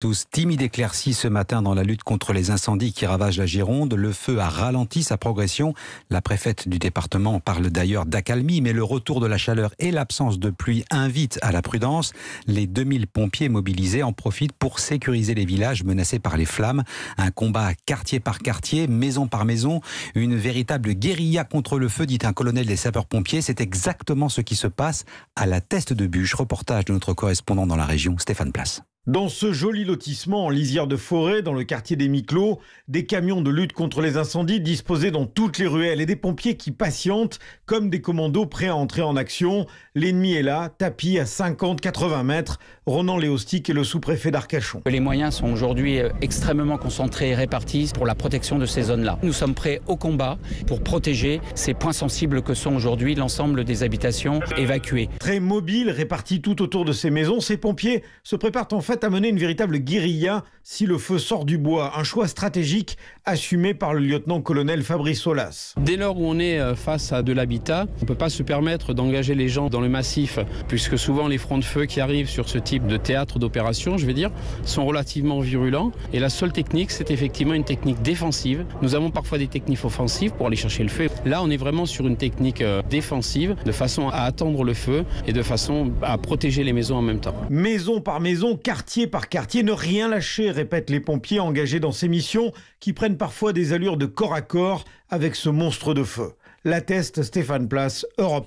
tous. timides éclaircis ce matin dans la lutte contre les incendies qui ravagent la Gironde. Le feu a ralenti sa progression. La préfète du département parle d'ailleurs d'accalmie, mais le retour de la chaleur et l'absence de pluie invitent à la prudence. Les 2000 pompiers mobilisés en profitent pour sécuriser les villages menacés par les flammes. Un combat quartier par quartier, maison par maison. Une véritable guérilla contre le feu, dit un colonel des sapeurs-pompiers. C'est exactement ce qui se passe à la teste de bûche. Reportage de notre correspondant dans la région, Stéphane Place. Dans ce joli lotissement en lisière de forêt, dans le quartier des Miclos, des camions de lutte contre les incendies disposés dans toutes les ruelles et des pompiers qui patientent comme des commandos prêts à entrer en action. L'ennemi est là, tapis à 50-80 mètres. Ronan Léostic et le sous-préfet d'Arcachon. Les moyens sont aujourd'hui euh, extrêmement concentrés et répartis pour la protection de ces zones-là. Nous sommes prêts au combat pour protéger ces points sensibles que sont aujourd'hui l'ensemble des habitations évacuées. Très mobiles, répartis tout autour de ces maisons, ces pompiers se préparent en fait à mener une véritable guérilla si le feu sort du bois, un choix stratégique assumé par le lieutenant-colonel Fabrice Solas. Dès lors où on est euh, face à de l'habitat, on ne peut pas se permettre d'engager les gens dans le massif, puisque souvent les fronts de feu qui arrivent sur ce type de théâtre d'opération, je vais dire, sont relativement virulents. Et la seule technique, c'est effectivement une technique défensive. Nous avons parfois des techniques offensives pour aller chercher le feu. Là, on est vraiment sur une technique euh, défensive, de façon à attendre le feu et de façon à protéger les maisons en même temps. Maison par maison, car quartier par quartier, ne rien lâcher, répètent les pompiers engagés dans ces missions qui prennent parfois des allures de corps à corps avec ce monstre de feu. L'atteste Stéphane Place, Europe